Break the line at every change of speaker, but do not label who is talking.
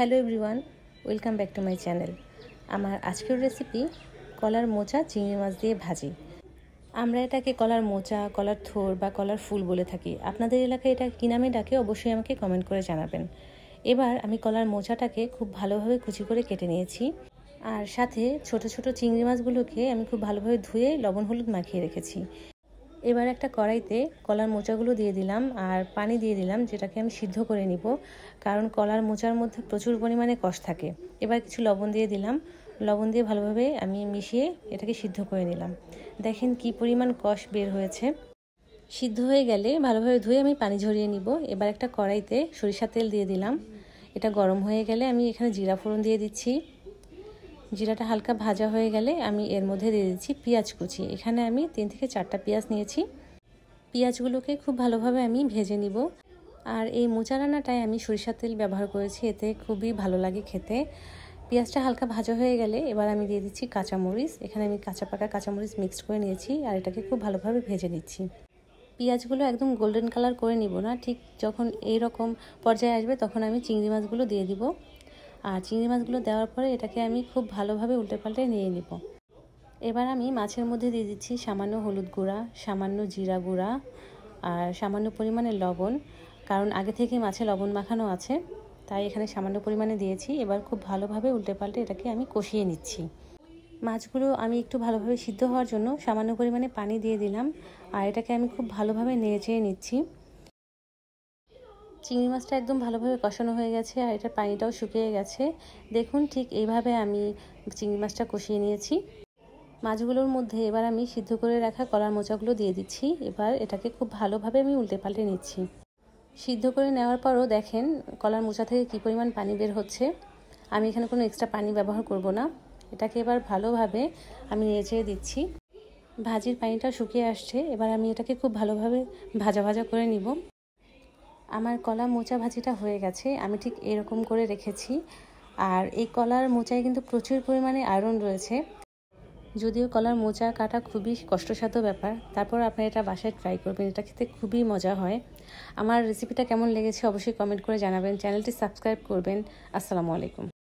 hello everyone welcome back to my channel আমার আজকের recipe কলার মোচা চিংড়ি মাছ দিয়ে ভাজি আমরা এটাকে কলার মোচা কলার থোর বা কলার ফুল বলে থাকি আপনাদের এলাকায় এটা কী নামে ডাকে অবশ্যই আমাকে কমেন্ট করে জানাবেন এবার আমি কলার মোচাটাকে খুব ভালোভাবে কুচি করে কেটে নিয়েছি আর সাথে ছোট ছোট চিংড়ি মাছগুলোকে আমি খুব ভালোভাবে ধুয়ে লবণ হলুদ মাখিয়ে রেখেছি এবার একটা কড়াইতে কলার মোচাগুলো দিয়ে দিলাম আর পানি দিয়ে দিলাম যেটাকে আমি সিদ্ধ করে নিব কারণ কলার মোচার মধ্যে প্রচুর পরিমাণে কষ থাকে এবার কিছু লবণ দিয়ে দিলাম লবণ দিয়ে ভালোভাবে আমি মিশিয়ে এটাকে সিদ্ধ করে নিলাম দেখেন কি পরিমাণ কষ বের হয়েছে সিদ্ধ হয়ে গেলে ভালোভাবে ধুয়ে আমি পানি ঝরিয়ে নিব এবার একটা কড়াইতে সরিষা তেল দিয়ে দিলাম এটা গরম হয়ে গেলে আমি এখানে জিরা ফোড়ন দিয়ে দিচ্ছি জিরাটা হালকা ভাজা হয়ে গেলে আমি এর মধ্যে দিয়ে দিচ্ছি পেঁয়াজ কুচি এখানে আমি তিন থেকে চারটা পেঁয়াজ নিয়েছি পেঁয়াজগুলোকে খুব ভালোভাবে আমি ভেজে নিব আর এই মোচা রান্নাটায় আমি সরিষার তেল ব্যবহার করেছি এতে খুবই ভালো লাগে খেতে পেঁয়াজটা হালকা ভাজা হয়ে গেলে এবার আমি দিয়ে দিচ্ছি কাঁচামরিচ এখানে আমি কাঁচা পাকা কাঁচামরিচ মিক্সড করে নিয়েছি আর এটাকে খুব ভালোভাবে ভেজে নিচ্ছি পেঁয়াজগুলো একদম গোল্ডেন কালার করে নিব না ঠিক যখন এই রকম পর্যায়ে আসবে তখন আমি চিংড়ি মাছগুলো দিয়ে দিব আর চিংড়ি মাছগুলো দেওয়ার পরে এটাকে আমি খুব ভালোভাবে উল্টে পাল্টে নিয়ে নেব এবার আমি মাছের মধ্যে দিয়ে দিচ্ছি সামান্য হলুদ গুঁড়া সামান্য জিরা গুঁড়া আর সামান্য পরিমাণে লবণ কারণ আগে থেকে মাছে লবণ মাখানো আছে তাই এখানে সামান্য পরিমাণে দিয়েছি এবার খুব ভালোভাবে উল্টে পাল্টে এটাকে আমি কষিয়ে নিচ্ছি মাছগুলো আমি একটু ভালোভাবে সিদ্ধ হওয়ার জন্য সামান্য পরিমাণে পানি দিয়ে দিলাম আর এটাকে আমি খুব ভালোভাবে নেড়ে চেয়ে নিচ্ছি চিংড়ি মাছটা একদম ভালোভাবে কষানো হয়ে গেছে আর এটা পানিটাও শুকিয়ে গেছে দেখুন ঠিক এইভাবে আমি চিংড়ি মাছটা কষিয়ে নিয়েছি মাছগুলোর মধ্যে এবার আমি সিদ্ধ করে রাখা কলার মোচাগুলো দিয়ে দিচ্ছি এবার এটাকে খুব ভালোভাবে আমি উল্টে পাল্টে নিচ্ছি সিদ্ধ করে নেওয়ার পরও দেখেন কলার মোচা থেকে কী পরিমাণ পানি বের হচ্ছে আমি এখানে কোনো এক্সট্রা পানি ব্যবহার করব না এটাকে এবার ভালোভাবে আমি নেচেড়ে দিচ্ছি ভাজির পানিটা শুকিয়ে আসছে এবার আমি এটাকে খুব ভালোভাবে ভাজা ভাজা করে নিব আমার কলা মোচা ভাজিটা হয়ে গেছে আমি ঠিক এরকম করে রেখেছি আর এই কলার মোচায় কিন্তু প্রচুর পরিমাণে আয়রন রয়েছে যদিও কলার মোচা কাটা খুবই কষ্টসাধ্য ব্যাপার তারপর আপনি এটা বাসায় ট্রাই করবেন এটা খেতে খুবই মজা হয় আমার রেসিপিটা কেমন লেগেছে অবশ্যই কমেন্ট করে জানাবেন চ্যানেলটি সাবস্ক্রাইব করবেন আসসালামু আলাইকুম